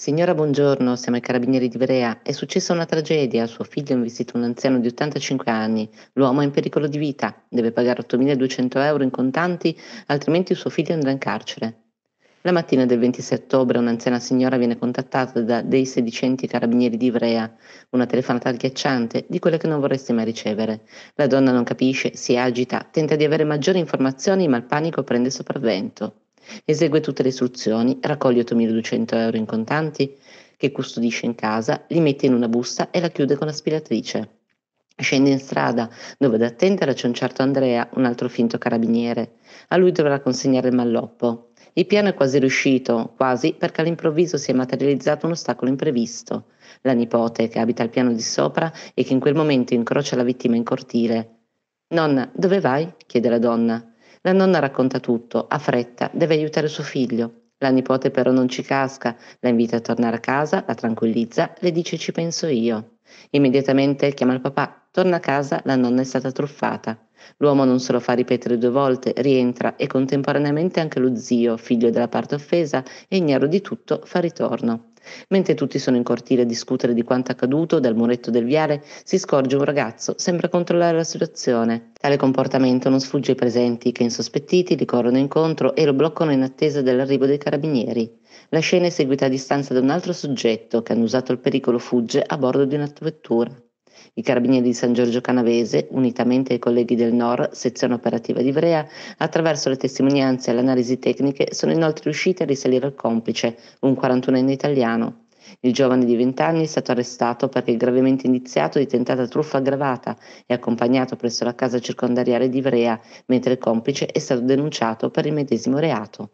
Signora, buongiorno, siamo i Carabinieri di Ivrea. È successa una tragedia. Suo figlio ha investito un anziano di 85 anni. L'uomo è in pericolo di vita. Deve pagare 8.200 euro in contanti, altrimenti suo figlio andrà in carcere. La mattina del 26 ottobre un'anziana signora viene contattata da dei sedicenti carabinieri di Ivrea, una telefonata agghiacciante di quelle che non vorreste mai ricevere. La donna non capisce, si agita, tenta di avere maggiori informazioni, ma il panico prende sopravvento. Esegue tutte le istruzioni, raccoglie 8.200 euro in contanti che custodisce in casa, li mette in una busta e la chiude con l'aspiratrice. Scende in strada, dove ad attendere c'è un certo Andrea, un altro finto carabiniere. A lui dovrà consegnare il malloppo. Il piano è quasi riuscito, quasi perché all'improvviso si è materializzato un ostacolo imprevisto. La nipote, che abita al piano di sopra e che in quel momento incrocia la vittima in cortile. Nonna, dove vai? chiede la donna. La nonna racconta tutto, ha fretta, deve aiutare suo figlio. La nipote però non ci casca, la invita a tornare a casa, la tranquillizza, le dice ci penso io. Immediatamente chiama il papà, torna a casa, la nonna è stata truffata. L'uomo non se lo fa ripetere due volte, rientra e contemporaneamente anche lo zio, figlio della parte offesa e ignaro di tutto, fa ritorno. Mentre tutti sono in cortile a discutere di quanto accaduto, dal muretto del viale si scorge un ragazzo, sembra controllare la situazione. Tale comportamento non sfugge ai presenti che insospettiti li corrono incontro e lo bloccano in attesa dell'arrivo dei carabinieri. La scena è seguita a distanza da un altro soggetto che, annusato il pericolo, fugge a bordo di un'autovettura. I Carabinieri di San Giorgio Canavese, unitamente ai colleghi del NOR, sezione operativa di Ivrea, attraverso le testimonianze e le analisi tecniche sono inoltre riusciti a risalire al complice, un 41enne italiano, il giovane di 20 anni è stato arrestato perché gravemente indiziato di tentata truffa aggravata e accompagnato presso la casa circondariale di Ivrea, mentre il complice è stato denunciato per il medesimo reato.